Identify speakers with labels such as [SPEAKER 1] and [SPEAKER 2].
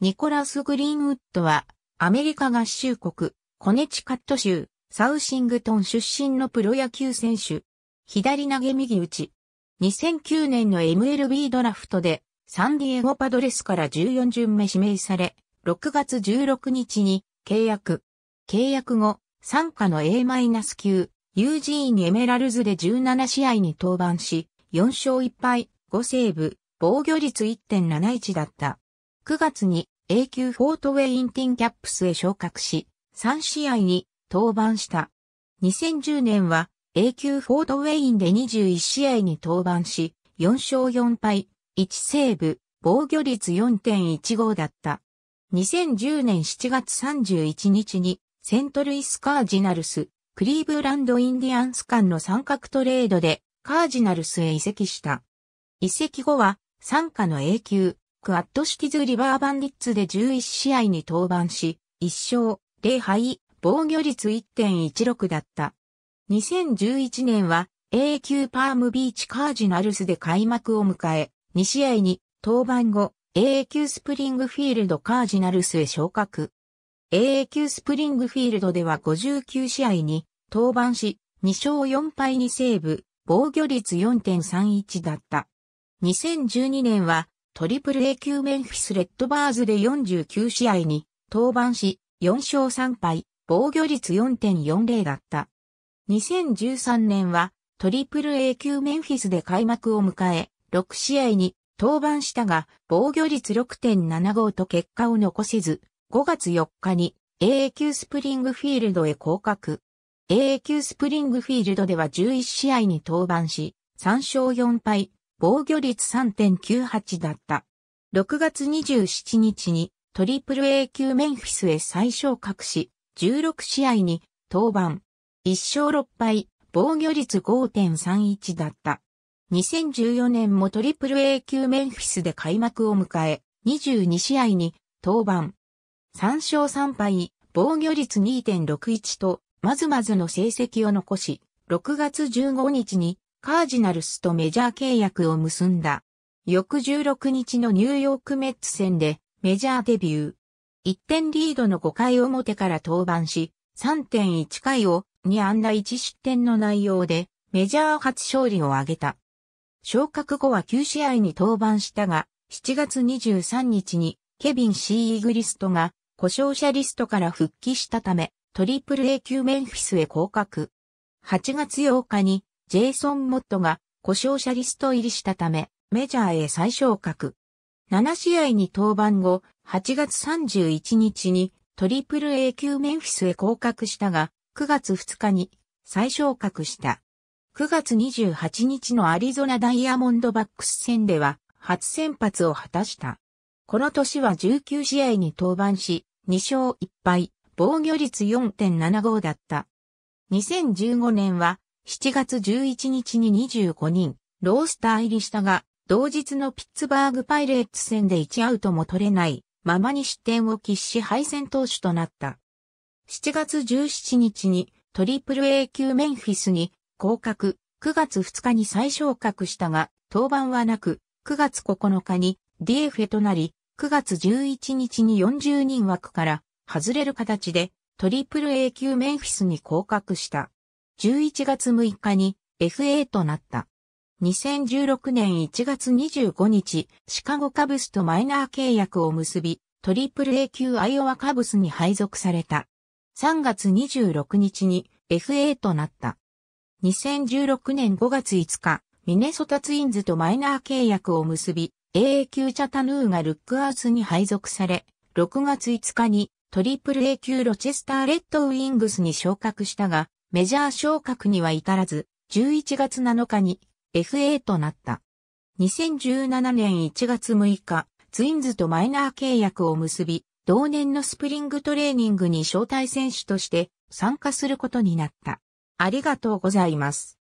[SPEAKER 1] ニコラス・グリーンウッドは、アメリカ合衆国、コネチカット州、サウシングトン出身のプロ野球選手。左投げ右打ち。2009年の MLB ドラフトで、サンディエゴパドレスから14巡目指名され、6月16日に契約。契約後、参加の A- 級、ユージーン・エメラルズで17試合に登板し、4勝1敗、5セーブ、防御率1.71だった。9月に A 級フォートウェインティンキャップスへ昇格し、3試合に登板した。2010年は A 級フォートウェインで21試合に登板し、4勝4敗、1セーブ、防御率4.15だった。2010年7月31日にセントルイスカージナルス、クリーブランドインディアンス間の三角トレードでカージナルスへ移籍した。移籍後は参加の A 級クアッドシティズ・リバーバンディッツで11試合に登板し、1勝、0敗、防御率1.16だった。2011年は A 級パームビーチカージナルスで開幕を迎え、2試合に登板後、A 級スプリングフィールドカージナルスへ昇格。A 級スプリングフィールドでは59試合に登板し、2勝4敗にセーブ、防御率4.31だった。2012年はトリプル A 級メンフィス・レッドバーズで49試合に登板し、4勝3敗、防御率4.40だった。2013年はトリプル A 級メンフィスで開幕を迎え、6試合に登板したが、防御率6.75と結果を残せず、5月4日に a 級スプリングフィールドへ降格。a 級スプリングフィールドでは11試合に登板し、3勝4敗、防御率3.98だった。6月27日にトリプル A 級メンフィスへ最小格し、16試合に登板。1勝6敗、防御率5.31だった。2014年もトリプル A 級メンフィスで開幕を迎え、22試合に登板。3勝3敗、防御率2.61と、まずまずの成績を残し、6月15日にカージナルスとメジャー契約を結んだ。翌16日のニューヨークメッツ戦でメジャーデビュー。1点リードの5回表から登板し、3.1回を2安打1失点の内容でメジャー初勝利を挙げた。昇格後は9試合に登板したが、7月23日にケビン・シー・イグリストが故障者リストから復帰したため、トリプル A 級メンフィスへ降格。8月8日にジェイソン・モットが故障者リスト入りしたため、メジャーへ再昇格。7試合に登板後、8月31日にトリプル A 級メンフィスへ降格したが、9月2日に再昇格した。9月28日のアリゾナダイヤモンドバックス戦では初先発を果たした。この年は19試合に登板し、2勝1敗、防御率4.75だった。2015年は7月11日に25人、ロースター入りしたが、同日のピッツバーグパイレーツ戦で1アウトも取れない、ままに失点を喫し敗戦投手となった。7月17日にトリプル A 級メンフィスに降格、9月2日に再昇格したが、登板はなく、9月9日に DF となり、9月11日に40人枠から外れる形でトリプル A 級メンフィスに降格した。11月6日に FA となった。2016年1月25日、シカゴカブスとマイナー契約を結び、トリプル A 級アイオワカブスに配属された。3月26日に FA となった。2016年5月5日、ミネソタツインズとマイナー契約を結び、AA 級チャタヌーがルックアウスに配属され、6月5日にトリプル A 級ロチェスターレッドウィングスに昇格したが、メジャー昇格には至らず、11月7日に FA となった。2017年1月6日、ツインズとマイナー契約を結び、同年のスプリングトレーニングに招待選手として参加することになった。ありがとうございます。